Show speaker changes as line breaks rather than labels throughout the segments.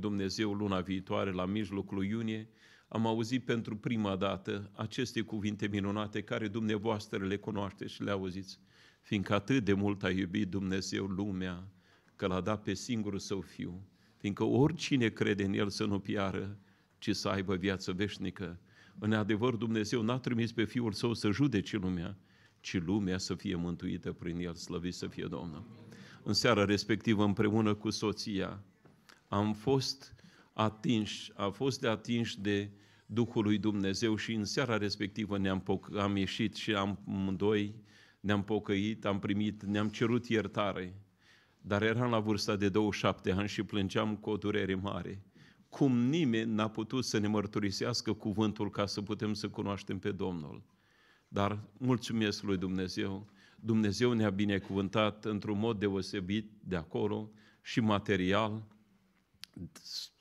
Dumnezeu luna viitoare, la mijlocul iunie, am auzit pentru prima dată aceste cuvinte minunate care dumneavoastră le cunoașteți și le auziți, fiindcă atât de mult a iubit Dumnezeu lumea, că l-a dat pe singurul său fiu, fiindcă oricine crede în el să nu piară, ci să aibă viață veșnică. În adevăr, Dumnezeu n-a trimis pe Fiul Său să judece lumea, ci lumea să fie mântuită prin El, slăvit să fie Domnul. În seara respectivă, împreună cu soția, am fost atinși, a fost de atinși de Duhul lui Dumnezeu și în seara respectivă ne-am poc- am ieșit și am doi ne-am pocăit, am primit, ne-am cerut iertare. Dar eram la vârsta de 27 ani și plângeam cu o durere mare. Cum nimeni n-a putut să ne mărturisească cuvântul ca să putem să cunoaștem pe Domnul. Dar mulțumesc lui Dumnezeu, Dumnezeu ne-a binecuvântat într-un mod deosebit de acolo și material,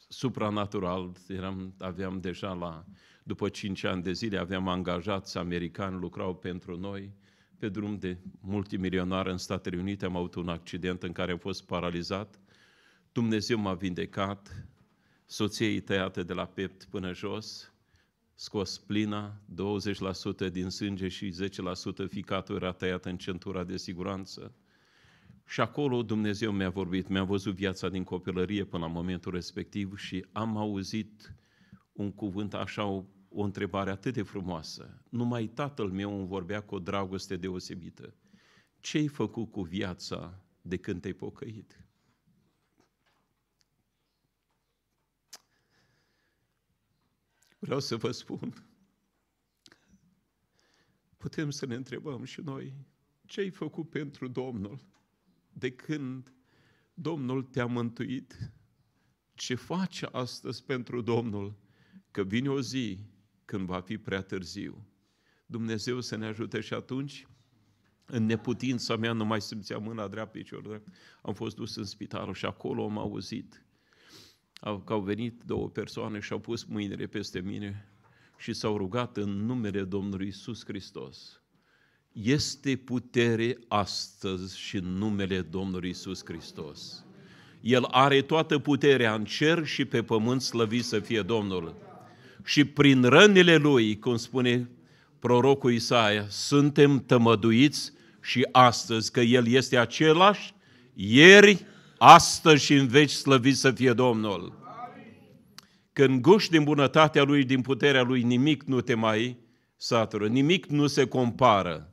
supranatural, eram, aveam deja la, după cinci ani de zile, aveam angajați americani, lucrau pentru noi, pe drum de multimilionar în Statele Unite, am avut un accident în care am fost paralizat, Dumnezeu m-a vindecat, soției tăiate de la pept până jos, scos plina, 20% din sânge și 10% ficatul era tăiat în centura de siguranță. Și acolo Dumnezeu mi-a vorbit, mi-a văzut viața din copilărie până la momentul respectiv și am auzit un cuvânt așa, o, o întrebare atât de frumoasă. Numai tatăl meu îmi vorbea cu o dragoste deosebită. Ce ai făcut cu viața de când te-ai pocăit? Vreau să vă spun, putem să ne întrebăm și noi, ce ai făcut pentru Domnul? de când Domnul te-a mântuit, ce faci astăzi pentru Domnul? Că vine o zi când va fi prea târziu. Dumnezeu să ne ajute și atunci. În neputința mea nu mai simțea mâna dreaptă, picior Am fost dus în spital și acolo am auzit că au venit două persoane și au pus mâinile peste mine și s-au rugat în numele Domnului Isus Hristos este putere astăzi și în numele Domnului Isus Hristos. El are toată puterea în cer și pe pământ slăvit să fie Domnul. Și prin rănile Lui, cum spune prorocul Isaia, suntem tămăduiți și astăzi, că El este același, ieri, astăzi și în veci slăvit să fie Domnul. Când guși din bunătatea Lui, din puterea Lui, nimic nu te mai satură, nimic nu se compară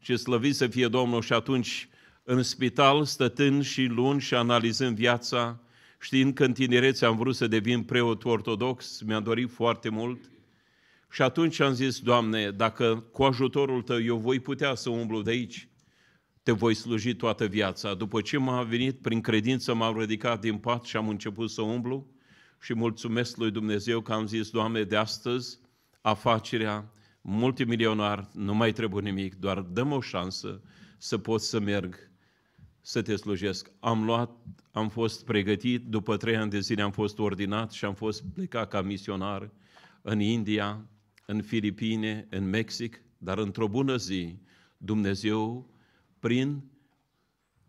și slăvit să fie Domnul și atunci în spital, stătând și luni și analizând viața, știind că în tinerețe am vrut să devin preot ortodox, mi a dorit foarte mult, și atunci am zis, Doamne, dacă cu ajutorul Tău eu voi putea să umblu de aici, te voi sluji toată viața. După ce m-a venit prin credință, m-am ridicat din pat și am început să umblu și mulțumesc lui Dumnezeu că am zis, Doamne, de astăzi afacerea multimilionar, nu mai trebuie nimic, doar dăm o șansă să pot să merg să te slujesc. Am luat, am fost pregătit, după trei ani de zile am fost ordinat și am fost plecat ca misionar în India, în Filipine, în Mexic, dar într-o bună zi Dumnezeu, prin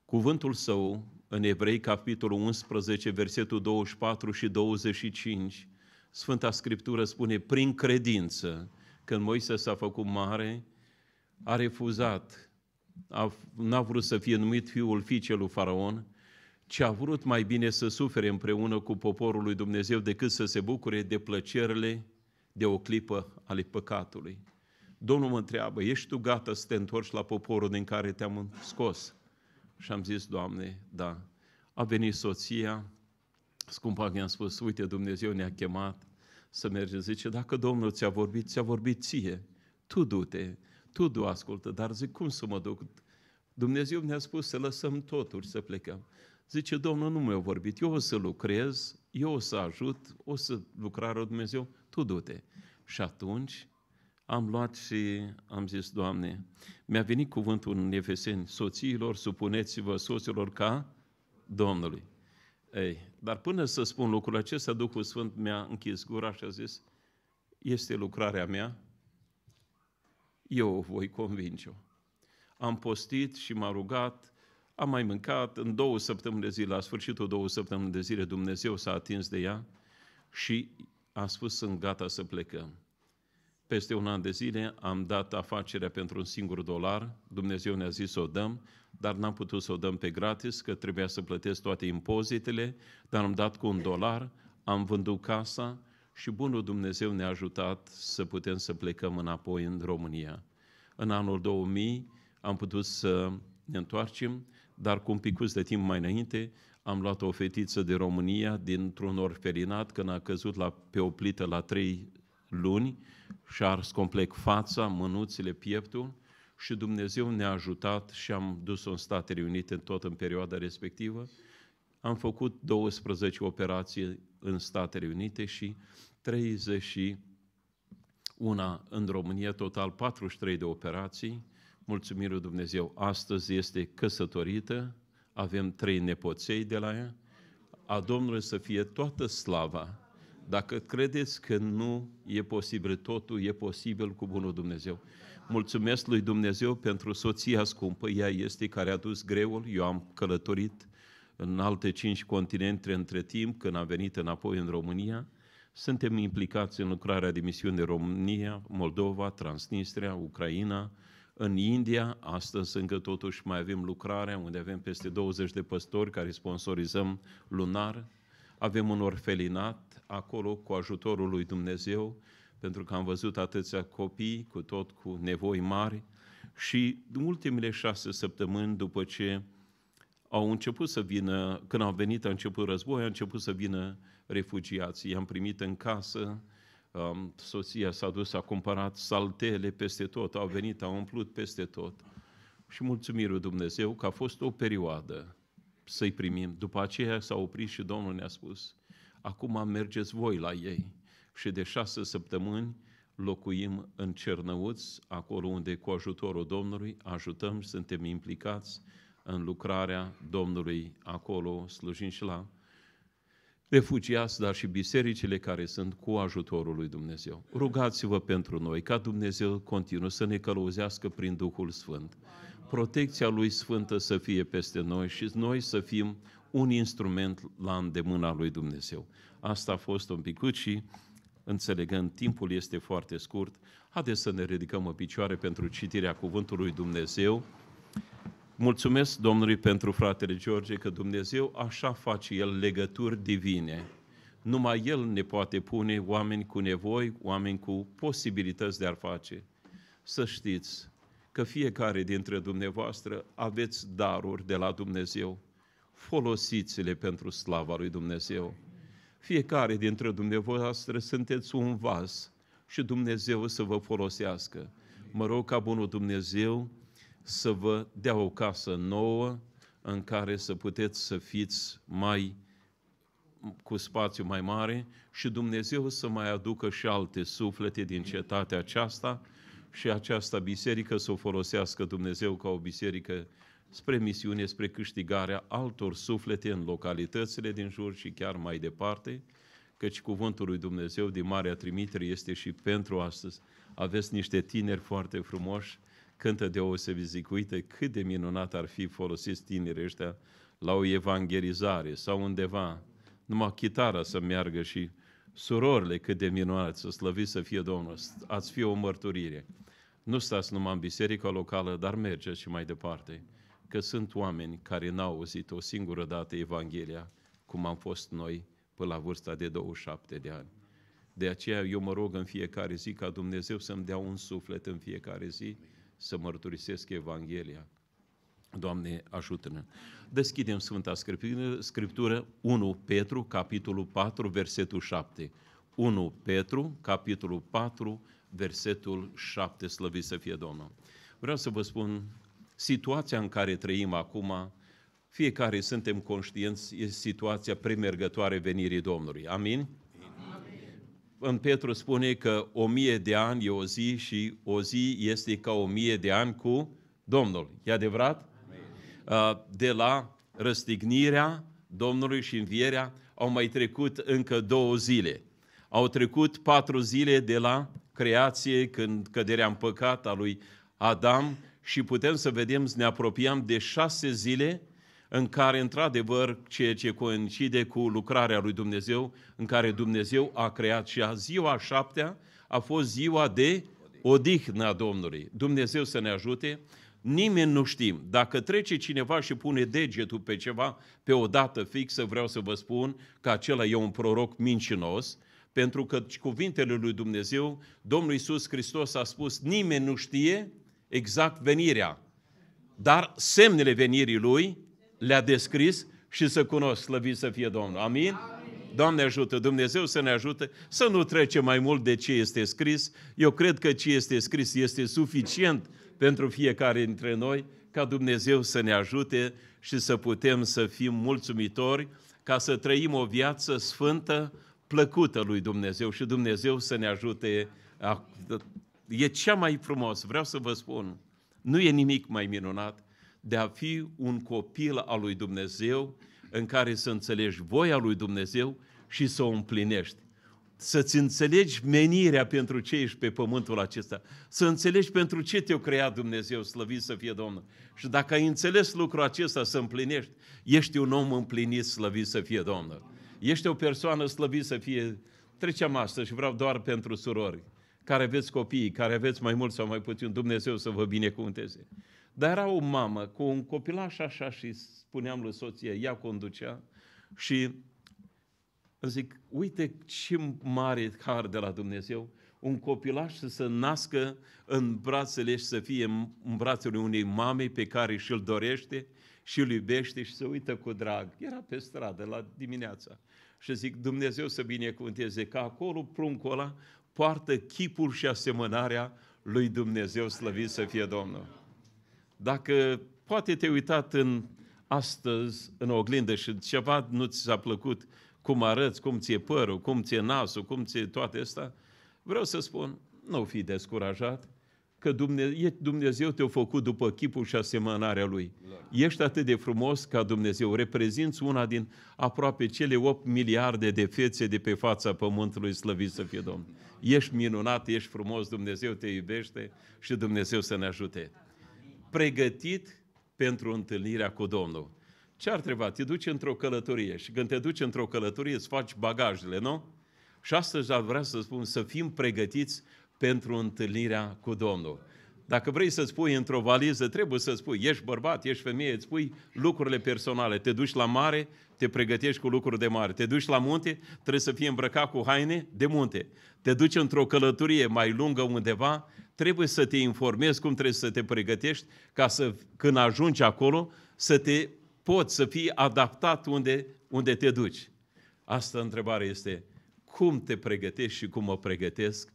cuvântul său, în Evrei, capitolul 11, versetul 24 și 25, Sfânta Scriptură spune, prin credință, când Moise s-a făcut mare, a refuzat, a, n-a vrut să fie numit fiul fiicei Faraon, ci a vrut mai bine să sufere împreună cu poporul lui Dumnezeu decât să se bucure de plăcerile de o clipă ale păcatului. Domnul mă întreabă, ești tu gata să te întorci la poporul din care te-am scos? Și am zis, Doamne, da. A venit soția, scumpa mi-a spus, uite, Dumnezeu ne-a chemat să merge. Zice, dacă Domnul ți-a vorbit, ți-a vorbit ție. Tu du-te, tu du ascultă. Dar zic, cum să mă duc? Dumnezeu ne-a spus să lăsăm totul, să plecăm. Zice, Domnul nu mi-a vorbit, eu o să lucrez, eu o să ajut, o să lucrarea Dumnezeu, tu du-te. Și atunci am luat și am zis, Doamne, mi-a venit cuvântul în Efeseni, soțiilor, supuneți-vă soților ca Domnului. Ei, dar până să spun lucrul acesta, Duhul Sfânt mi-a închis gura și a zis, este lucrarea mea, eu o voi convinge-o. Am postit și m-a rugat, am mai mâncat, în două săptămâni de zile, la sfârșitul două săptămâni de zile, Dumnezeu s-a atins de ea și a spus, sunt gata să plecăm. Peste un an de zile am dat afacerea pentru un singur dolar, Dumnezeu ne-a zis să o dăm, dar n-am putut să o dăm pe gratis, că trebuia să plătesc toate impozitele, dar am dat cu un dolar, am vândut casa și bunul Dumnezeu ne-a ajutat să putem să plecăm înapoi în România. În anul 2000 am putut să ne întoarcem, dar cu un picuț de timp mai înainte am luat o fetiță de România dintr-un orfelinat când a căzut la, pe o plită la trei luni și ars complet fața, mânuțile, pieptul și Dumnezeu ne-a ajutat și am dus-o în Statele Unite în tot în perioada respectivă. Am făcut 12 operații în Statele Unite și 31 în România, total 43 de operații. lui Dumnezeu, astăzi este căsătorită, avem trei nepoței de la ea. A Domnului să fie toată slava dacă credeți că nu e posibil totul, e posibil cu bunul Dumnezeu. Mulțumesc lui Dumnezeu pentru soția scumpă, ea este care a dus greul, eu am călătorit în alte cinci continente între timp, când am venit înapoi în România, suntem implicați în lucrarea de misiune de România, Moldova, Transnistria, Ucraina, în India, astăzi încă totuși mai avem lucrarea, unde avem peste 20 de păstori care sponsorizăm lunar, avem un orfelinat, acolo cu ajutorul lui Dumnezeu, pentru că am văzut atâția copii, cu tot cu nevoi mari, și ultimele șase săptămâni după ce au început să vină, când au venit, a început război, a început să vină refugiații. I-am primit în casă, soția s-a dus, a cumpărat saltele peste tot, au venit, au umplut peste tot. Și mulțumirul Dumnezeu că a fost o perioadă să-i primim. După aceea s-a oprit și Domnul ne-a spus, acum mergeți voi la ei. Și de șase săptămâni locuim în Cernăuți, acolo unde cu ajutorul Domnului ajutăm, suntem implicați în lucrarea Domnului acolo, slujind și la refugiați, dar și bisericile care sunt cu ajutorul lui Dumnezeu. Rugați-vă pentru noi, ca Dumnezeu continuă să ne călăuzească prin Duhul Sfânt. Amin protecția Lui Sfântă să fie peste noi și noi să fim un instrument la îndemâna Lui Dumnezeu. Asta a fost un picut și înțelegând timpul este foarte scurt, haideți să ne ridicăm în picioare pentru citirea Cuvântului Dumnezeu. Mulțumesc Domnului pentru fratele George că Dumnezeu așa face El legături divine. Numai El ne poate pune oameni cu nevoi, oameni cu posibilități de a face. Să știți, că fiecare dintre dumneavoastră aveți daruri de la Dumnezeu. Folosiți-le pentru slava lui Dumnezeu. Fiecare dintre dumneavoastră sunteți un vas și Dumnezeu să vă folosească. Mă rog ca bunul Dumnezeu să vă dea o casă nouă în care să puteți să fiți mai cu spațiu mai mare și Dumnezeu să mai aducă și alte suflete din cetatea aceasta și această biserică să o folosească Dumnezeu ca o biserică spre misiune, spre câștigarea altor suflete în localitățile din jur și chiar mai departe, căci cuvântul lui Dumnezeu din Marea Trimitere este și pentru astăzi. Aveți niște tineri foarte frumoși, cântă deosebit, zic, uite cât de minunat ar fi folosiți tinerii ăștia la o evangelizare sau undeva, numai chitara să meargă și Surorile, cât de minunați, să slăviți să fie Domnul, ați fi o mărturire. Nu stați numai în biserica locală, dar mergeți și mai departe, că sunt oameni care n-au auzit o singură dată Evanghelia, cum am fost noi până la vârsta de 27 de ani. De aceea eu mă rog în fiecare zi ca Dumnezeu să-mi dea un suflet în fiecare zi să mărturisesc Evanghelia Doamne, ajută-ne! Deschidem Sfânta Scriptură, 1 Petru, capitolul 4, versetul 7. 1 Petru, capitolul 4, versetul 7, slăvit să fie Domnul. Vreau să vă spun, situația în care trăim acum, fiecare suntem conștienți, e situația premergătoare venirii Domnului. Amin? Amin. În Petru spune că o mie de ani e o zi și o zi este ca o mie de ani cu Domnul. E adevărat? Uh, de la răstignirea Domnului și învierea, au mai trecut încă două zile. Au trecut patru zile de la creație, când căderea în păcat a lui Adam și putem să vedem, ne apropiam de șase zile în care, într-adevăr, ceea ce coincide cu lucrarea lui Dumnezeu, în care Dumnezeu a creat și a ziua șaptea a fost ziua de odihnă a Domnului. Dumnezeu să ne ajute Nimeni nu știm. Dacă trece cineva și pune degetul pe ceva, pe o dată fixă, vreau să vă spun că acela e un proroc mincinos, pentru că cuvintele lui Dumnezeu, Domnul Iisus Hristos a spus, nimeni nu știe exact venirea, dar semnele venirii Lui le-a descris și să cunosc, slăvit să fie Domnul. Amin? Amin. Doamne ajută, Dumnezeu să ne ajute să nu trecem mai mult de ce este scris. Eu cred că ce este scris este suficient pentru fiecare dintre noi, ca Dumnezeu să ne ajute și să putem să fim mulțumitori, ca să trăim o viață sfântă, plăcută lui Dumnezeu și Dumnezeu să ne ajute. E cea mai frumos, vreau să vă spun, nu e nimic mai minunat de a fi un copil al lui Dumnezeu în care să înțelegi voia lui Dumnezeu și să o împlinești să-ți înțelegi menirea pentru ce ești pe pământul acesta, să înțelegi pentru ce te-a creat Dumnezeu, slăvit să fie Domnul. Și dacă ai înțeles lucrul acesta, să împlinești, ești un om împlinit, slăvit să fie Domnul. Ești o persoană slăvit să fie... Treceam asta și vreau doar pentru surori, care aveți copii, care aveți mai mult sau mai puțin, Dumnezeu să vă binecuvânteze. Dar era o mamă cu un copilaș așa și spuneam lui soție, ea conducea și Zic, uite ce mare har de la Dumnezeu, un copilaș să se nască în brațele și să fie în brațele unei mame pe care și-l dorește și îl iubește și se uită cu drag. Era pe stradă la dimineața. Și zic, Dumnezeu să binecuvânteze că acolo pruncul ăla poartă chipul și asemănarea lui Dumnezeu, slăvit să fie Domnul. Dacă poate te-ai uitat în astăzi în oglindă și ceva nu ți s-a plăcut, cum arăți, cum ți-e părul, cum ți-e nasul, cum ți-e toate astea, vreau să spun, nu fi descurajat, că Dumnezeu, Dumnezeu te-a făcut după chipul și asemănarea Lui. Ești atât de frumos ca Dumnezeu. Reprezinți una din aproape cele 8 miliarde de fețe de pe fața pământului, slăvit să fie Domn. Ești minunat, ești frumos, Dumnezeu te iubește și Dumnezeu să ne ajute. Pregătit pentru întâlnirea cu Domnul. Ce ar trebui? Te duci într-o călătorie și când te duci într-o călătorie îți faci bagajele, nu? Și astăzi ar vrea să spun să fim pregătiți pentru întâlnirea cu Domnul. Dacă vrei să-ți pui într-o valiză, trebuie să-ți pui, ești bărbat, ești femeie, îți pui lucrurile personale. Te duci la mare, te pregătești cu lucruri de mare. Te duci la munte, trebuie să fii îmbrăcat cu haine de munte. Te duci într-o călătorie mai lungă undeva, trebuie să te informezi cum trebuie să te pregătești ca să, când ajungi acolo, să te poți să fii adaptat unde, unde te duci. Asta întrebare este, cum te pregătești și cum mă pregătesc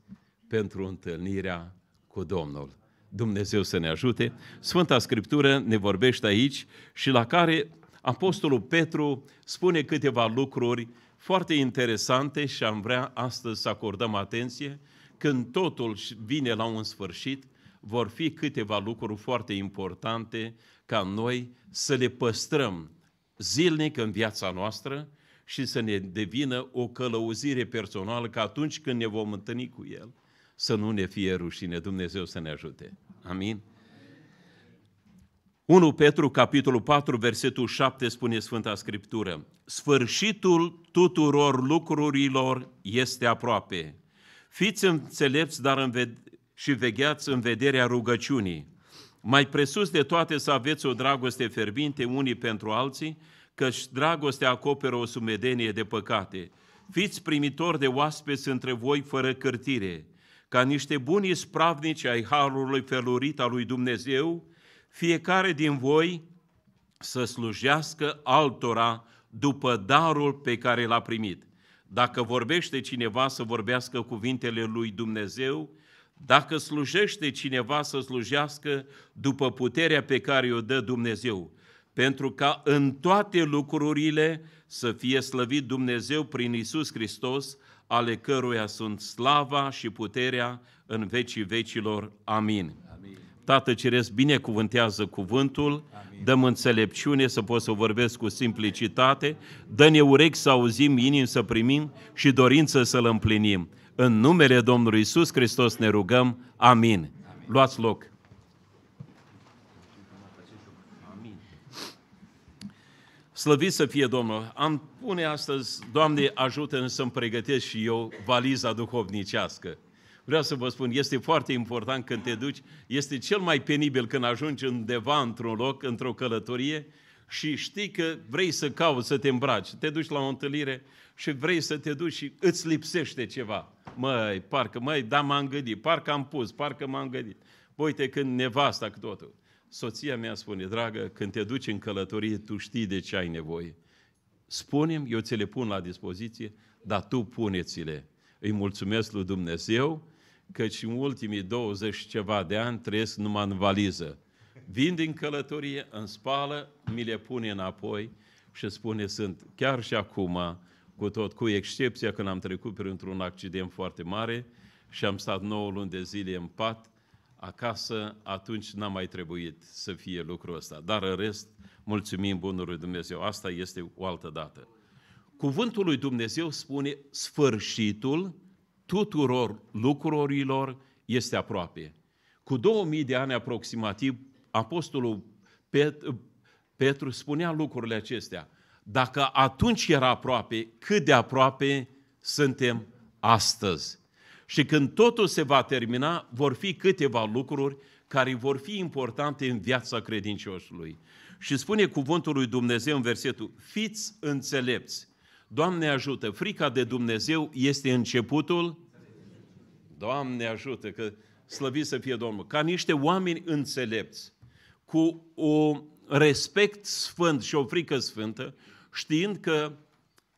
pentru întâlnirea cu Domnul? Dumnezeu să ne ajute. Sfânta Scriptură ne vorbește aici și la care Apostolul Petru spune câteva lucruri foarte interesante și am vrea astăzi să acordăm atenție când totul vine la un sfârșit, vor fi câteva lucruri foarte importante ca noi să le păstrăm zilnic în viața noastră și să ne devină o călăuzire personală că atunci când ne vom întâlni cu El, să nu ne fie rușine. Dumnezeu să ne ajute. Amin? 1 Petru, capitolul 4, versetul 7, spune Sfânta Scriptură, Sfârșitul tuturor lucrurilor este aproape. Fiți înțelepți, dar în și vegheați în vederea rugăciunii. Mai presus de toate să aveți o dragoste fierbinte unii pentru alții, căci dragostea acoperă o sumedenie de păcate. Fiți primitori de oaspeți între voi fără cârtire, ca niște buni spravnici ai harului felurit al lui Dumnezeu, fiecare din voi să slujească altora după darul pe care l-a primit. Dacă vorbește cineva să vorbească cuvintele lui Dumnezeu, dacă slujește cineva să slujească după puterea pe care o dă Dumnezeu, pentru ca în toate lucrurile să fie slăvit Dumnezeu prin Isus Hristos, ale căruia sunt slava și puterea în vecii vecilor. Amin. Amin. Tată Ceresc, binecuvântează cuvântul, Amin. dăm înțelepciune să pot să vorbesc cu simplicitate, dă-ne urechi să auzim, inim să primim și dorință să-L împlinim. În numele Domnului Isus Hristos ne rugăm. Amin. Amin. Luați loc. Slăvit să fie Domnul! Am pune astăzi, Doamne, ajută-mi să-mi pregătesc și eu valiza duhovnicească. Vreau să vă spun, este foarte important când te duci, este cel mai penibil când ajungi undeva într-un loc, într-o călătorie și știi că vrei să cauți, să te îmbraci. Te duci la o întâlnire și vrei să te duci și îți lipsește ceva. Măi, parcă, măi, da, m-am gândit, parcă am pus, parcă m-am gândit. Uite când nevasta cu totul. Soția mea spune, dragă, când te duci în călătorie, tu știi de ce ai nevoie. Spunem, eu ți le pun la dispoziție, dar tu puneți-le. Îi mulțumesc lui Dumnezeu, căci în ultimii 20 ceva de ani trăiesc numai în valiză. Vin din călătorie, în spală, mi le pune înapoi și spune, sunt chiar și acum cu tot, cu excepția când am trecut printr-un accident foarte mare și am stat 9 luni de zile în pat, acasă, atunci n-a mai trebuit să fie lucrul ăsta. Dar în rest, mulțumim Bunului Dumnezeu. Asta este o altă dată. Cuvântul lui Dumnezeu spune sfârșitul tuturor lucrurilor este aproape. Cu 2000 de ani aproximativ, Apostolul Pet- Petru spunea lucrurile acestea. Dacă atunci era aproape, cât de aproape suntem astăzi. Și când totul se va termina, vor fi câteva lucruri care vor fi importante în viața credincioșului. Și spune cuvântul lui Dumnezeu în versetul, fiți înțelepți. Doamne ajută, frica de Dumnezeu este începutul. Doamne ajută, că slăviți să fie Domnul. Ca niște oameni înțelepți, cu un respect sfânt și o frică sfântă, știind că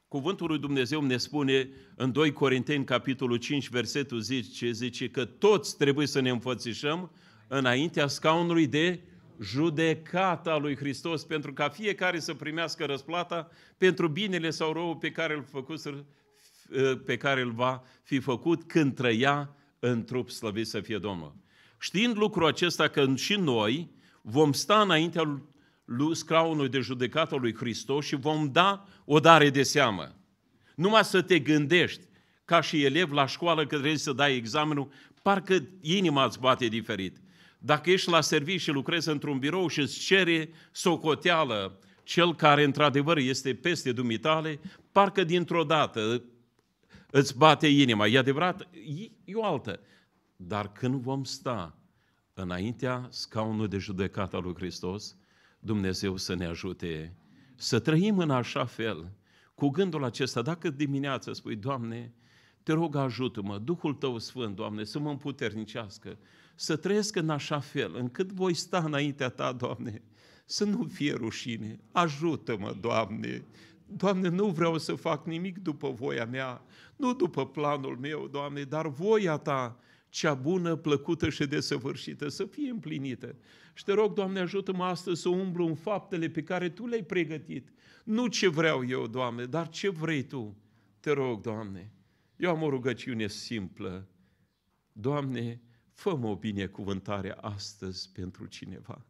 cuvântul lui Dumnezeu ne spune în 2 Corinteni, capitolul 5, versetul 10, zice că toți trebuie să ne înfățișăm înaintea scaunului de judecata lui Hristos, pentru ca fiecare să primească răsplata pentru binele sau răul pe care îl făcut, eh, pe care îl va fi făcut când trăia în trup slăvit să fie Domnul. Știind lucrul acesta că și noi vom sta înaintea scaunul de judecată lui Hristos și vom da o dare de seamă. Numai să te gândești ca și elev la școală că trebuie să dai examenul, parcă inima îți bate diferit. Dacă ești la serviciu și lucrezi într-un birou și îți cere socoteală cel care într-adevăr este peste dumitale, parcă dintr-o dată îți bate inima. E adevărat, e o altă. Dar când vom sta înaintea scaunului de judecată al lui Hristos, Dumnezeu să ne ajute să trăim în așa fel, cu gândul acesta, dacă dimineața spui, Doamne, te rog ajută-mă, Duhul Tău Sfânt, Doamne, să mă împuternicească, să trăiesc în așa fel, încât voi sta înaintea Ta, Doamne, să nu fie rușine, ajută-mă, Doamne, Doamne, nu vreau să fac nimic după voia mea, nu după planul meu, Doamne, dar voia Ta, cea bună, plăcută și desăvârșită, să fie împlinită. Și te rog, Doamne, ajută-mă astăzi să umblu în faptele pe care Tu le-ai pregătit. Nu ce vreau eu, Doamne, dar ce vrei Tu. Te rog, Doamne. Eu am o rugăciune simplă. Doamne, fă o binecuvântare astăzi pentru cineva.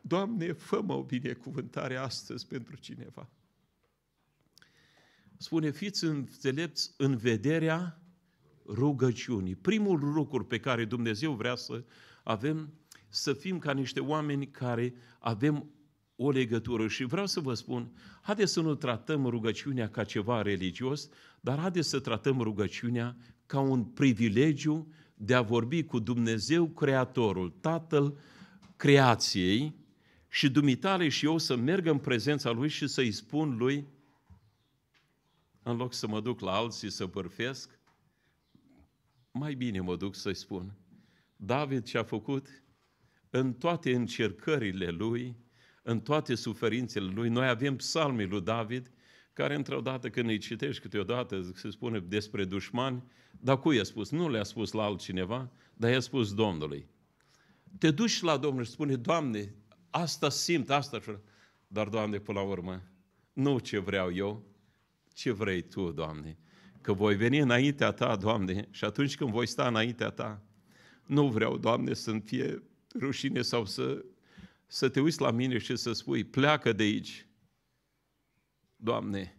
Doamne, fă o binecuvântare astăzi pentru cineva. Spune, fiți înțelepți în vederea rugăciunii. Primul lucru pe care Dumnezeu vrea să avem să fim ca niște oameni care avem o legătură. Și vreau să vă spun, haideți să nu tratăm rugăciunea ca ceva religios, dar haideți să tratăm rugăciunea ca un privilegiu de a vorbi cu Dumnezeu Creatorul, Tatăl Creației, și dumitale și eu să merg în prezența Lui și să-i spun Lui, în loc să mă duc la alții să părfesc, mai bine mă duc să-i spun, David ce a făcut? În toate încercările lui, în toate suferințele lui, noi avem psalmii lui David, care într-o dată când îi citești câteodată, se spune despre dușmani, dar cui i-a spus? Nu le-a spus la altcineva, dar i-a spus Domnului. Te duci la Domnul și spune, Doamne, asta simt, asta și Dar, Doamne, până la urmă, nu ce vreau eu, ce vrei Tu, Doamne. Că voi veni înaintea Ta, Doamne, și atunci când voi sta înaintea Ta, nu vreau, Doamne, să-mi fie rușine sau să, să te uiți la mine și să spui, pleacă de aici. Doamne,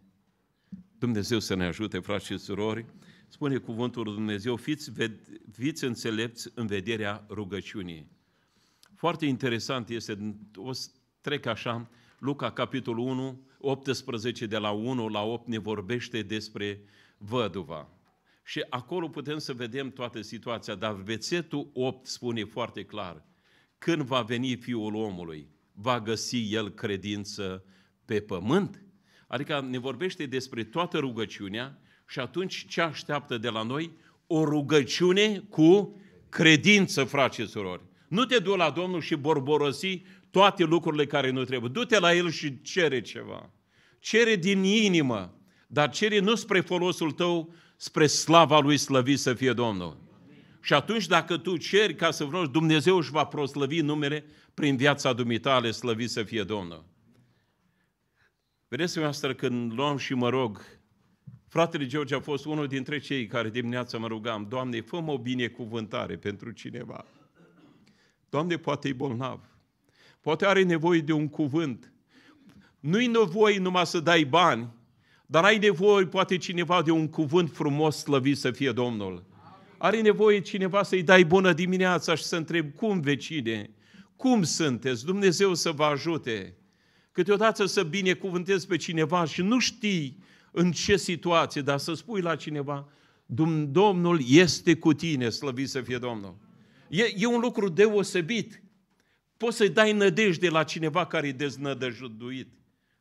Dumnezeu să ne ajute, frați și surori, spune cuvântul lui Dumnezeu, fiți, fiți înțelepți în vederea rugăciunii. Foarte interesant este, o trec așa, Luca capitolul 1, 18 de la 1 la 8 ne vorbește despre văduva și acolo putem să vedem toată situația, dar vețetul 8 spune foarte clar, când va veni Fiul omului, va găsi El credință pe pământ? Adică ne vorbește despre toată rugăciunea și atunci ce așteaptă de la noi? O rugăciune cu credință, frate și surori. Nu te du la Domnul și borborosi toate lucrurile care nu trebuie. Du-te la El și cere ceva. Cere din inimă, dar cere nu spre folosul tău, spre slava Lui slăvit să fie Domnul. Și atunci dacă tu ceri ca să vroși, Dumnezeu își va proslăvi numele prin viața dumitale, slăvit să fie Domnul. Vedeți, noastră, când luam și mă rog, fratele George a fost unul dintre cei care dimineața mă rugam, Doamne, fă o binecuvântare pentru cineva. Doamne, poate e bolnav, poate are nevoie de un cuvânt. Nu-i nevoie numai să dai bani, dar ai nevoie poate cineva de un cuvânt frumos slăvit să fie Domnul. Are nevoie cineva să-i dai bună dimineața și să întrebi cum vecine, cum sunteți, Dumnezeu să vă ajute. Câteodată să binecuvântezi pe cineva și nu știi în ce situație, dar să spui la cineva, Domnul este cu tine, slăvit să fie Domnul. E, e un lucru deosebit. Poți să-i dai nădejde la cineva care e deznădăjduit.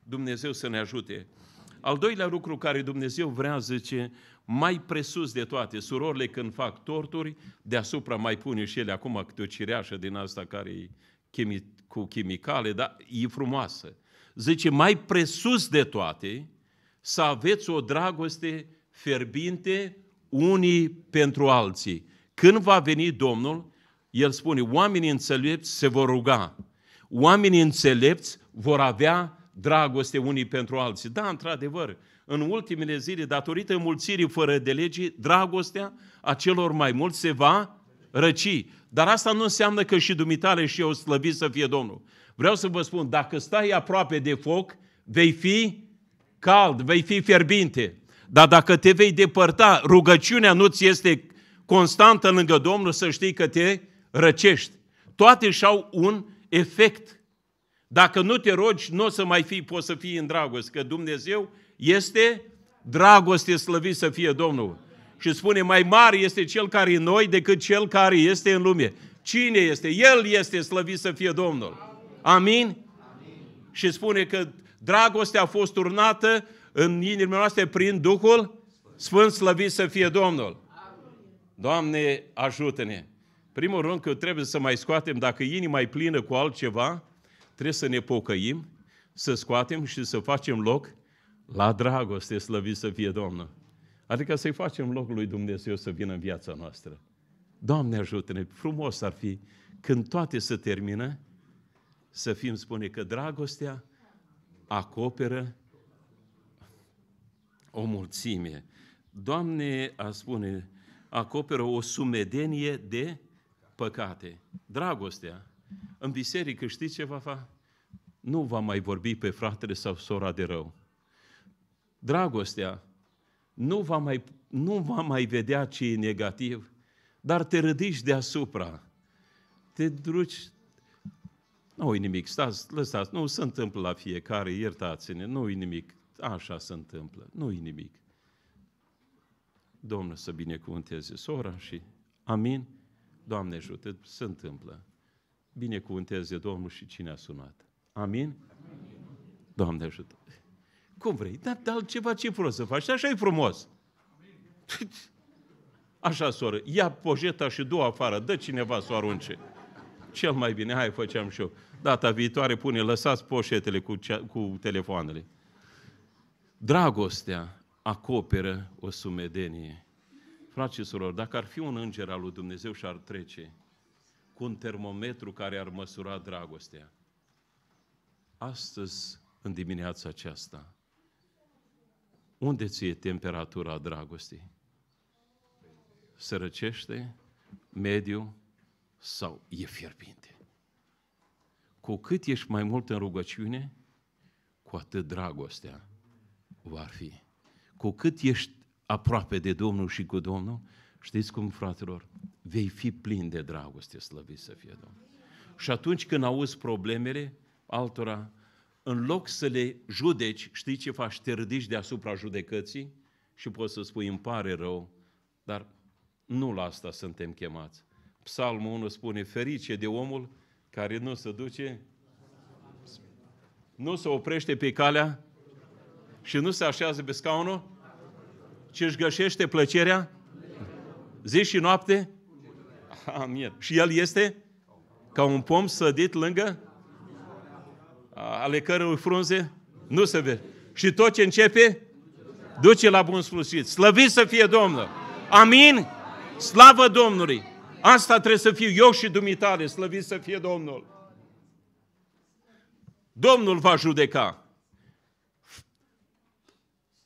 Dumnezeu să ne ajute. Al doilea lucru care Dumnezeu vrea, zice, mai presus de toate, surorile când fac torturi, deasupra mai pune și ele acum câte o cireașă din asta care e chimi- cu chimicale, dar e frumoasă. Zice, mai presus de toate, să aveți o dragoste fierbinte unii pentru alții. Când va veni Domnul, el spune, oamenii înțelepți se vor ruga, oamenii înțelepți vor avea dragoste unii pentru alții. Da, într-adevăr, în ultimele zile, datorită mulțirii fără de lege, dragostea a celor mai mulți se va răci. Dar asta nu înseamnă că și dumitale și eu slăbit să fie Domnul. Vreau să vă spun, dacă stai aproape de foc, vei fi cald, vei fi fierbinte. Dar dacă te vei depărta, rugăciunea nu ți este constantă lângă Domnul, să știi că te răcești. Toate și-au un efect dacă nu te rogi, nu o să mai fii, poți să fii în dragoste, că Dumnezeu este dragoste slăvit să fie Domnul. Și spune, mai mare este Cel care e în noi decât Cel care este în lume. Cine este? El este slăvit să fie Domnul. Amin? Amin. Și spune că dragostea a fost turnată în inimile noastre prin Duhul Sfânt slăvit să fie Domnul. Doamne, ajută-ne! Primul rând că trebuie să mai scoatem, dacă inima e plină cu altceva, trebuie să ne pocăim, să scoatem și să facem loc la dragoste, slăvit să fie Domnul. Adică să-i facem loc lui Dumnezeu să vină în viața noastră. Doamne ajută-ne, frumos ar fi când toate se termină, să fim spune că dragostea acoperă o mulțime. Doamne, a spune, acoperă o sumedenie de păcate. Dragostea în biserică, știți ce va fa? Nu va mai vorbi pe fratele sau sora de rău. Dragostea nu va mai, nu va mai vedea ce e negativ, dar te rădiști deasupra. Te duci, nu e nimic, stați, lăsați, nu se întâmplă la fiecare, iertați-ne, nu e nimic, așa se întâmplă, nu e nimic. Domnul să binecuvânteze sora și amin, Doamne ajută, se întâmplă binecuvânteze Domnul și cine a sunat. Amin? Amin. Doamne ajută! Cum vrei? Dar, dar ceva ce vreau să faci? Așa e frumos! Amin. Așa, soră, ia pojeta și du afară, dă cineva să o arunce. Cel mai bine, hai, făceam și eu. Data viitoare pune, lăsați poșetele cu, cea, cu telefoanele. Dragostea acoperă o sumedenie. Frați și surori, dacă ar fi un înger al lui Dumnezeu și ar trece, cu un termometru care ar măsura dragostea. Astăzi, în dimineața aceasta, unde ți-e temperatura dragostei? Se răcește, mediu sau e fierbinte? Cu cât ești mai mult în rugăciune, cu atât dragostea va fi. Cu cât ești aproape de Domnul și cu Domnul, Știți cum, fraților? Vei fi plin de dragoste, slăvit să fie Domnul. Și atunci când auzi problemele altora, în loc să le judeci, știi ce faci? Te ridici deasupra judecății și poți să spui, îmi pare rău, dar nu la asta suntem chemați. Psalmul 1 spune, ferice de omul care nu se duce, nu se oprește pe calea și nu se așează pe scaunul, ci își găsește plăcerea Zi și noapte? Amin. Și el este ca un pom sădit lângă ale cărui frunze nu se vede. Și tot ce începe, duce la bun sfârșit. Slăvit să fie Domnul! Amin? Slavă Domnului! Asta trebuie să fiu eu și dumitare, slăvit să fie Domnul! Domnul va judeca.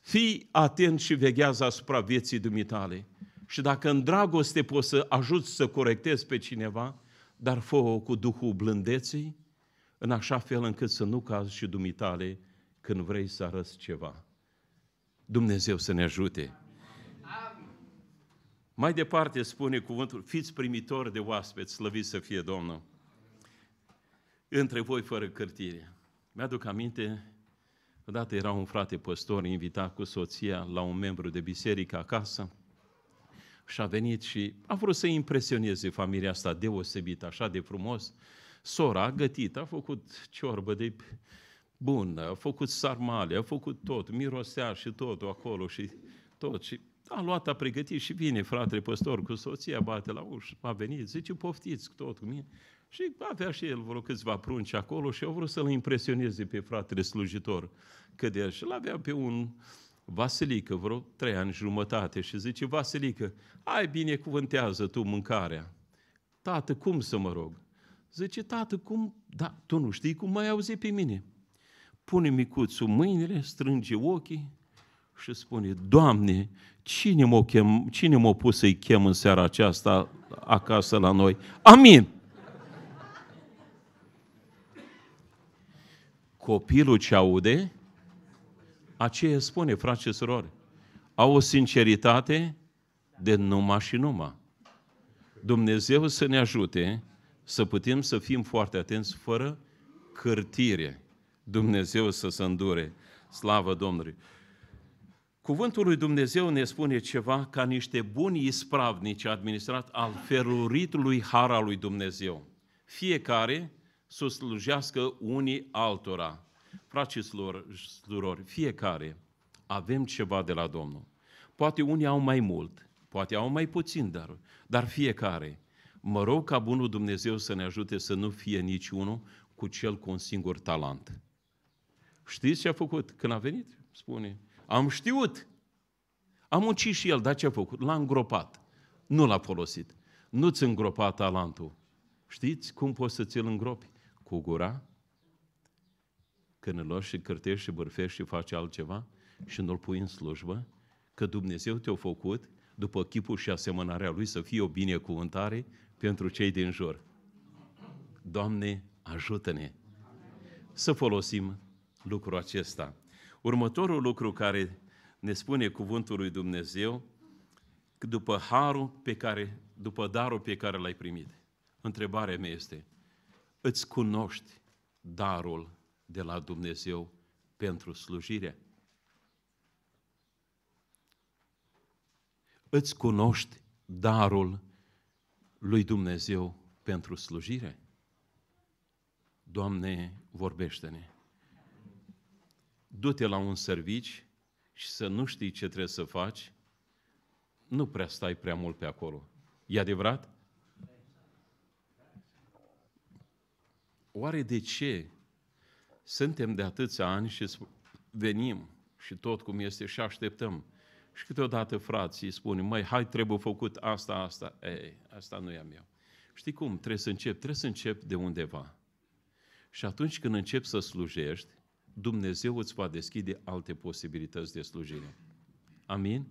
Fii atent și veghează asupra vieții dumitale. Și dacă în dragoste poți să ajuți să corectezi pe cineva, dar fă cu Duhul blândeții, în așa fel încât să nu cazi și dumitale când vrei să arăți ceva. Dumnezeu să ne ajute! Mai departe spune cuvântul, fiți primitori de oaspeți, slăviți să fie Domnul. Între voi fără cârtire. Mi-aduc aminte, odată era un frate păstor invitat cu soția la un membru de biserică acasă și a venit și a vrut să impresioneze familia asta deosebită, așa de frumos. Sora a gătit, a făcut ciorbă de bună, a făcut sarmale, a făcut tot, mirosea și totul acolo și tot. Și a luat, a pregătit și vine fratele păstor cu soția, bate la ușă, a venit, zice, poftiți tot cu mine. Și avea și el vreo câțiva prunci acolo și au vrut să-l impresioneze pe fratele slujitor. Că de și l avea pe un Vasilică, vreo trei ani jumătate, și zice, Vasilică, ai bine cuvântează tu mâncarea. Tată, cum să mă rog? Zice, tată, cum? Da, tu nu știi cum mai auzi pe mine. Pune micuțul mâinile, strânge ochii și spune, Doamne, cine m-a, chem, cine m-a pus să-i chem în seara aceasta acasă la noi? Amin! Copilul ce aude, aceea spune, frate și surori, au o sinceritate de numai și numai. Dumnezeu să ne ajute să putem să fim foarte atenți fără cârtire. Dumnezeu să se îndure. Slavă Domnului! Cuvântul lui Dumnezeu ne spune ceva ca niște buni ispravnici administrat al feruritului Hara lui Dumnezeu. Fiecare să slujească unii altora. Fraților și surori, fiecare avem ceva de la Domnul. Poate unii au mai mult, poate au mai puțin dar, dar fiecare. Mă rog ca Bunul Dumnezeu să ne ajute să nu fie niciunul cu cel cu un singur talent. Știți ce a făcut? Când a venit, spune, am știut, am muncit și el, dar ce a făcut? L-a îngropat, nu l-a folosit. Nu-ți îngropa talentul. Știți cum poți să ți-l îngropi? Cu gura când îl și cârtești și bârfești și faci altceva și nu-l pui în slujbă, că Dumnezeu te-a făcut după chipul și asemănarea Lui să fie o binecuvântare pentru cei din jur. Doamne, ajută-ne să folosim lucrul acesta. Următorul lucru care ne spune cuvântul lui Dumnezeu, după harul pe care, după darul pe care l-ai primit. Întrebarea mea este, îți cunoști darul de la Dumnezeu pentru slujire. Îți cunoști darul lui Dumnezeu pentru slujire? Doamne, vorbește-ne. Du-te la un servici și să nu știi ce trebuie să faci, nu prea stai prea mult pe acolo. E adevărat? Oare de ce suntem de atâția ani și venim și tot cum este și așteptăm. Și câteodată frații spune, măi, hai, trebuie făcut asta, asta. Ei, asta nu e a meu. Știi cum? Trebuie să încep, trebuie să încep de undeva. Și atunci când începi să slujești, Dumnezeu îți va deschide alte posibilități de slujire. Amin? Amin.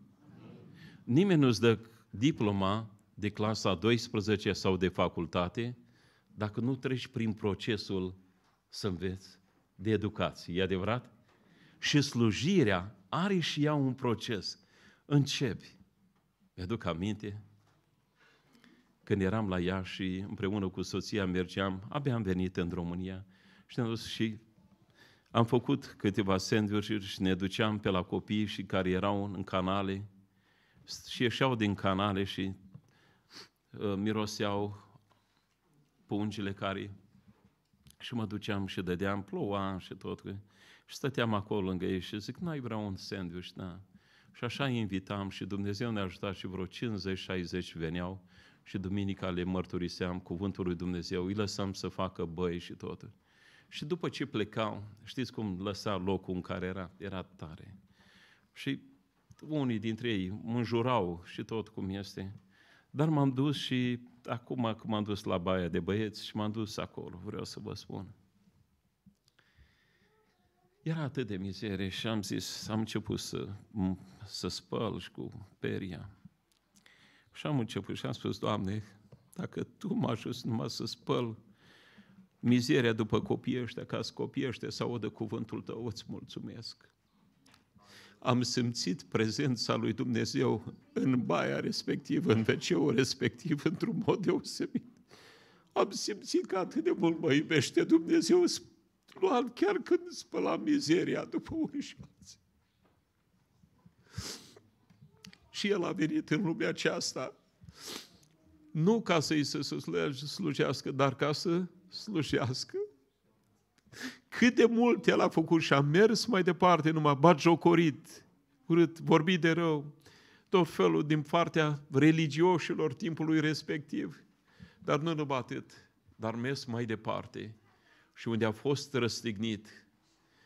Nimeni nu-ți dă diploma de clasa 12 sau de facultate dacă nu treci prin procesul să înveți, de educație, e adevărat? Și slujirea are și ea un proces. Începi. Mi-aduc aminte când eram la ea și împreună cu soția mergeam, abia am venit în România și ne-am dus și am făcut câteva sandvișuri și ne duceam pe la copii și care erau în canale și ieșeau din canale și uh, miroseau pungile care și mă duceam și dădeam, ploua și tot. Și stăteam acolo lângă ei și zic, n-ai vrea un sandwich, da. Și așa invitam și Dumnezeu ne-a ajutat și vreo 50-60 veneau și duminica le mărturiseam cuvântul lui Dumnezeu, îi lăsam să facă băi și tot. Și după ce plecau, știți cum lăsa locul în care era? Era tare. Și unii dintre ei mă înjurau și tot cum este. Dar m-am dus și acum că m-am dus la baia de băieți și m-am dus acolo, vreau să vă spun. Era atât de mizerie și am zis, am început să, să spăl și cu peria. Și am început și am spus, Doamne, dacă Tu m-ai ajuns numai să spăl mizeria după copii ăștia, ca să copii ăștia să audă cuvântul Tău, îți mulțumesc am simțit prezența lui Dumnezeu în baia respectivă, în wc respectiv, într-un mod deosebit. Am simțit că atât de mult mă iubește Dumnezeu, luam chiar când spăla mizeria după unii și alții. Și el a venit în lumea aceasta nu ca să-i să slujească, dar ca să slujească cât de mult el a făcut și a mers mai departe, numai bagiocorit, urât, vorbit de rău, tot felul din partea religioșilor timpului respectiv. Dar nu numai atât, dar mers mai departe și unde a fost răstignit.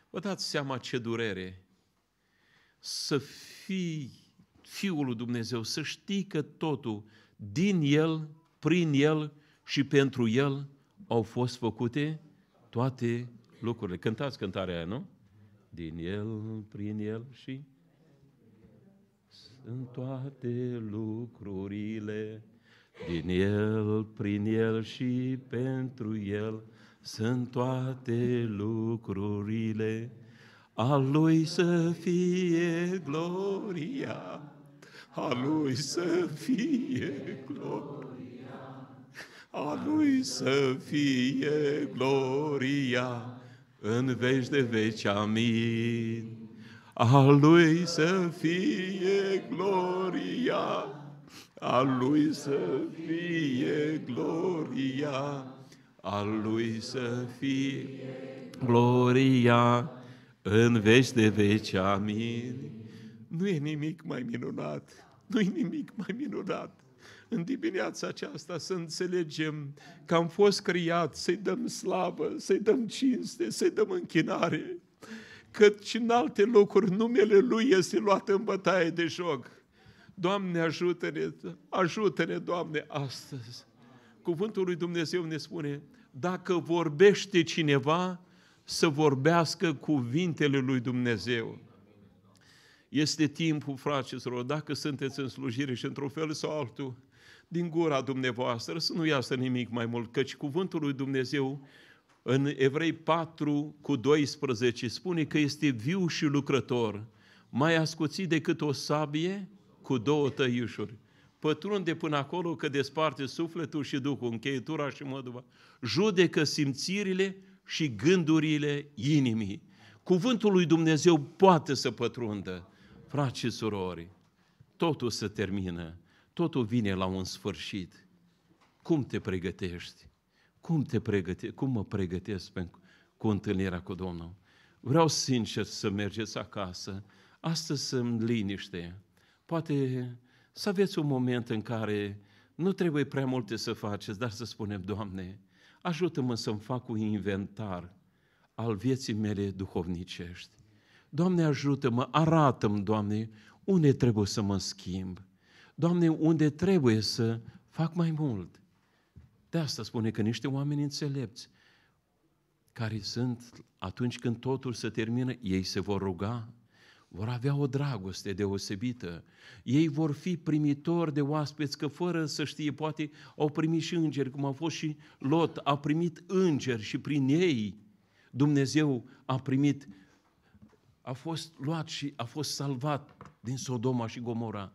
Vă dați seama ce durere să fii Fiul lui Dumnezeu, să știi că totul din El, prin El și pentru El au fost făcute toate lucrurile. Cântați cântarea aia, nu? Din El, prin El și în toate lucrurile. Din El, prin El și pentru El sunt toate lucrurile. A Lui să fie gloria, a Lui să fie gloria a Lui să fie gloria în veci de veci, amin. A Lui să fie gloria, a Lui să fie gloria, a Lui să fie gloria în veci de veci, amin. Nu e nimic mai minunat, nu e nimic mai minunat în dimineața aceasta să înțelegem că am fost criat să-i dăm slavă, să-i dăm cinste, să-i dăm închinare, și în alte locuri numele Lui este luat în bătaie de joc. Doamne, ajută-ne, ajută-ne, Doamne, astăzi. Cuvântul lui Dumnezeu ne spune, dacă vorbește cineva, să vorbească cuvintele lui Dumnezeu. Este timpul, fraților, dacă sunteți în slujire și într-un fel sau altul, din gura dumneavoastră să nu iasă nimic mai mult, căci cuvântul lui Dumnezeu în Evrei 4 cu 12 spune că este viu și lucrător, mai ascuțit decât o sabie cu două tăiușuri. Pătrunde până acolo că desparte sufletul și duhul, încheietura și măduva. Judecă simțirile și gândurile inimii. Cuvântul lui Dumnezeu poate să pătrundă. Frați și surori, totul se termină totul vine la un sfârșit. Cum te pregătești? Cum, te pregăte- cum mă pregătesc pentru cu întâlnirea cu Domnul? Vreau sincer să mergeți acasă, astăzi să liniște. Poate să aveți un moment în care nu trebuie prea multe să faceți, dar să spunem, Doamne, ajută-mă să-mi fac un inventar al vieții mele duhovnicești. Doamne, ajută-mă, arată-mi, Doamne, unde trebuie să mă schimb. Doamne, unde trebuie să fac mai mult. De asta spune că niște oameni înțelepți, care sunt atunci când totul se termină, ei se vor ruga, vor avea o dragoste deosebită. Ei vor fi primitori de oaspeți, că fără să știe, poate au primit și îngeri, cum a fost și Lot, a primit îngeri și prin ei Dumnezeu a primit, a fost luat și a fost salvat din Sodoma și Gomora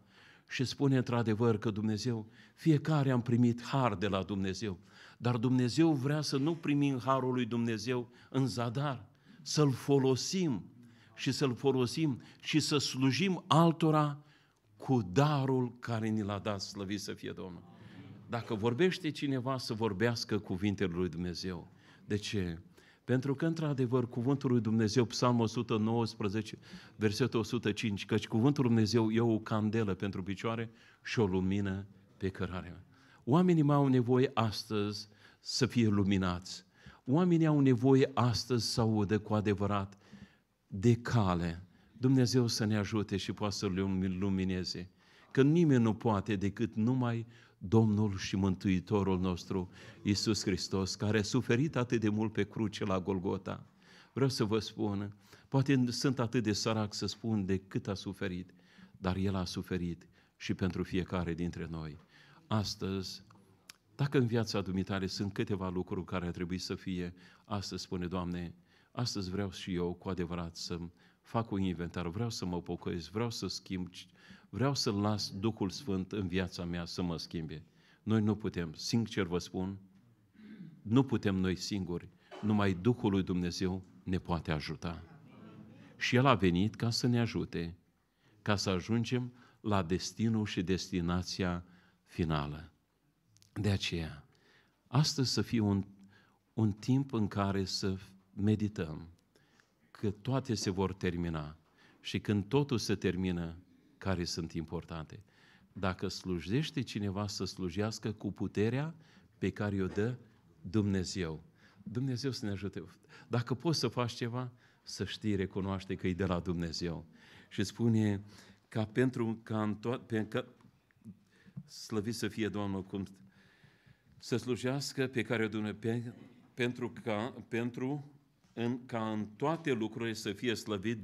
și spune într-adevăr că Dumnezeu, fiecare am primit har de la Dumnezeu, dar Dumnezeu vrea să nu primim harul lui Dumnezeu în zadar, să-l folosim și să-l folosim și să slujim altora cu darul care ni l-a dat, slăvit să fie Domnul. Dacă vorbește cineva, să vorbească cuvintele lui Dumnezeu. De ce? Pentru că, într-adevăr, cuvântul lui Dumnezeu, Psalmul 119, versetul 105, căci cuvântul lui Dumnezeu e o candelă pentru picioare și o lumină pe cărare. Oamenii mai au nevoie astăzi să fie luminați. Oamenii au nevoie astăzi să audă cu adevărat de cale. Dumnezeu să ne ajute și poate să le lumineze. Că nimeni nu poate decât numai Domnul și Mântuitorul nostru, Iisus Hristos, care a suferit atât de mult pe cruce la Golgota. Vreau să vă spun, poate sunt atât de sărac să spun de cât a suferit, dar El a suferit și pentru fiecare dintre noi. Astăzi, dacă în viața dumitare sunt câteva lucruri care ar trebui să fie, astăzi spune, Doamne, astăzi vreau și eu cu adevărat să fac un inventar, vreau să mă pocăiesc, vreau să schimb vreau să las Duhul Sfânt în viața mea să mă schimbe. Noi nu putem, sincer vă spun, nu putem noi singuri, numai Duhul lui Dumnezeu ne poate ajuta. Și El a venit ca să ne ajute, ca să ajungem la destinul și destinația finală. De aceea, astăzi să fie un, un timp în care să medităm că toate se vor termina și când totul se termină, care sunt importante. Dacă slujește cineva să slujească cu puterea pe care o dă Dumnezeu. Dumnezeu să ne ajute. Dacă poți să faci ceva, să știi, recunoaște că e de la Dumnezeu. Și spune ca pentru ca în toate, pe, ca, slăvit să fie Domnul, cum să slujească pe care o Dumnezeu, pe, pentru ca, pentru în, ca în toate lucrurile să fie slăvit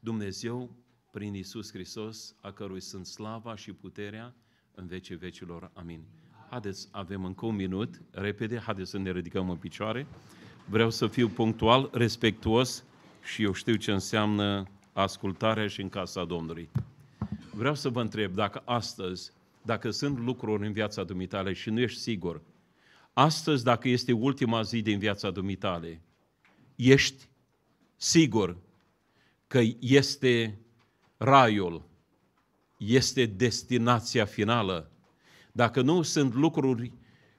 Dumnezeu prin Isus Hristos, a cărui sunt slava și puterea în vece vecilor. Amin. Haideți, avem încă un minut, repede, haideți să ne ridicăm în picioare. Vreau să fiu punctual, respectuos și eu știu ce înseamnă ascultarea și în casa Domnului. Vreau să vă întreb dacă astăzi, dacă sunt lucruri în viața dumitale și nu ești sigur, astăzi, dacă este ultima zi din viața dumitale, ești sigur că este raiul este destinația finală. Dacă nu sunt lucruri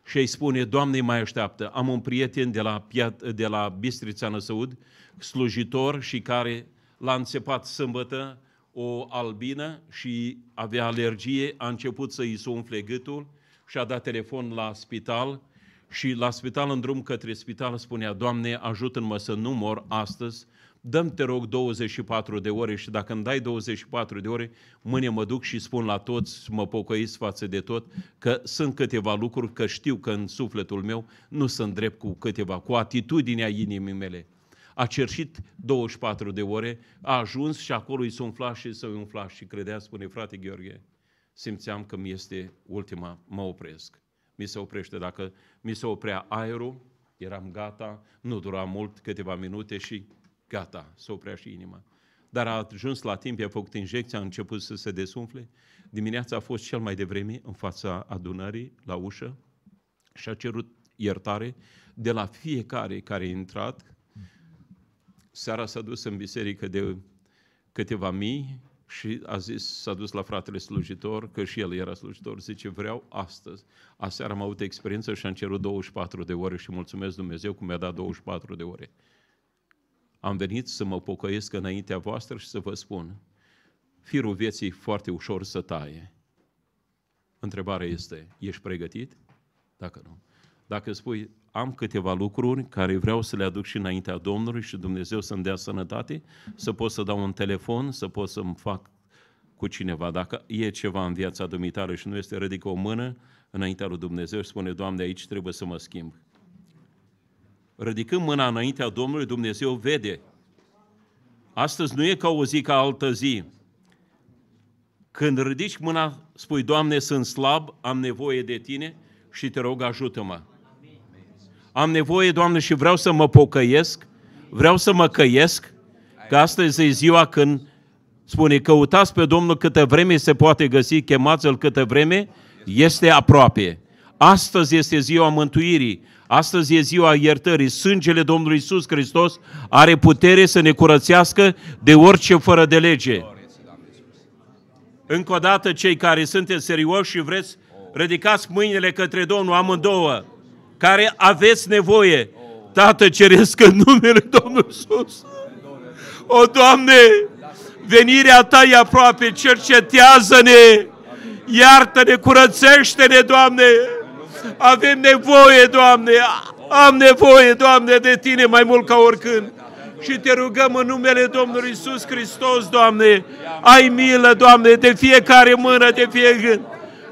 și îi spune, Doamne, mai așteaptă. Am un prieten de la, de la Bistrița Năsăud, slujitor și care l-a înțepat sâmbătă o albină și avea alergie, a început să-i se umfle gâtul și a dat telefon la spital și la spital, în drum către spital, spunea, Doamne, ajută-mă să nu mor astăzi, dăm te rog 24 de ore și dacă îmi dai 24 de ore, mâine mă duc și spun la toți, mă pocăiți față de tot, că sunt câteva lucruri, că știu că în sufletul meu nu sunt drept cu câteva, cu atitudinea inimii mele. A cerșit 24 de ore, a ajuns și acolo îi s-a umflat și s-a umflat și credea, spune frate Gheorghe, simțeam că mi este ultima, mă opresc. Mi se oprește, dacă mi se oprea aerul, eram gata, nu dura mult, câteva minute și gata, s-a oprea și inima. Dar a ajuns la timp, i-a făcut injecția, a început să se desumfle. Dimineața a fost cel mai devreme în fața adunării, la ușă, și a cerut iertare de la fiecare care a intrat. Seara s-a dus în biserică de câteva mii și a zis, s-a dus la fratele slujitor, că și el era slujitor, zice, vreau astăzi. Aseară am avut experiență și am cerut 24 de ore și mulțumesc Dumnezeu că mi-a dat 24 de ore am venit să mă pocăiesc înaintea voastră și să vă spun, firul vieții foarte ușor să taie. Întrebarea este, ești pregătit? Dacă nu. Dacă spui, am câteva lucruri care vreau să le aduc și înaintea Domnului și Dumnezeu să-mi dea sănătate, să pot să dau un telefon, să pot să-mi fac cu cineva. Dacă e ceva în viața dumitare și nu este, ridică o mână înaintea lui Dumnezeu și spune, Doamne, aici trebuie să mă schimb. Ridicând mâna înaintea Domnului, Dumnezeu vede. Astăzi nu e ca o zi ca altă zi. Când ridici mâna, spui, Doamne, sunt slab, am nevoie de Tine și te rog, ajută-mă. Am nevoie, Doamne, și vreau să mă pocăiesc, vreau să mă căiesc, că astăzi e ziua când spune, căutați pe Domnul câte vreme se poate găsi, chemați-L câte vreme, este aproape. Astăzi este ziua mântuirii, Astăzi e ziua iertării. Sângele Domnului Isus Hristos are putere să ne curățească de orice fără de lege. Încă o dată, cei care sunteți serioși și vreți, ridicați mâinile către Domnul amândouă, care aveți nevoie. Tată Ceresc, în numele Domnului Isus. O, Doamne, venirea Ta e aproape, cercetează-ne, iartă-ne, curățește-ne, Doamne! Avem nevoie, Doamne, am nevoie, Doamne, de Tine mai mult ca oricând. Și te rugăm în numele Domnului Isus Hristos, Doamne, ai milă, Doamne, de fiecare mână, de fiecare gând.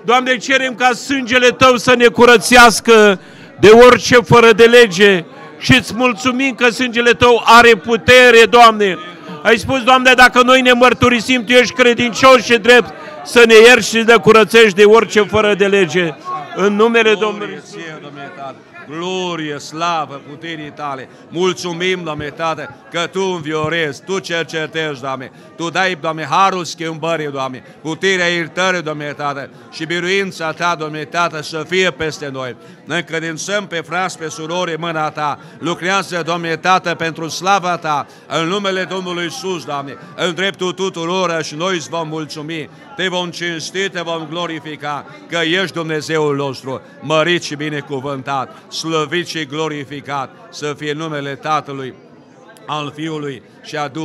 Doamne, cerem ca sângele Tău să ne curățească de orice fără de lege și îți mulțumim că sângele Tău are putere, Doamne. Ai spus, Doamne, dacă noi ne mărturisim, Tu ești credincios și drept să ne ierți și să curățești de orice fără de lege. În numele Glorie Domnului Iisus. Domnule Tată. Glorie, slavă, puterii tale. Mulțumim, Doamne Tată, că Tu înviorezi, Tu cercetești, Doamne. Tu dai, Doamne, harul schimbării, Doamne. Puterea iertării, Doamne Tată. Și biruința Ta, Doamne Tată, să fie peste noi. Ne încredințăm pe frați, pe surori, mâna Ta. Lucrează, Doamne Tată, pentru slava Ta. În numele Domnului Iisus, Doamne. În dreptul tuturor și noi îți vom mulțumi te vom cinsti, te vom glorifica, că ești Dumnezeul nostru, mărit și binecuvântat, slăvit și glorificat, să fie numele Tatălui, al Fiului și a Duhului.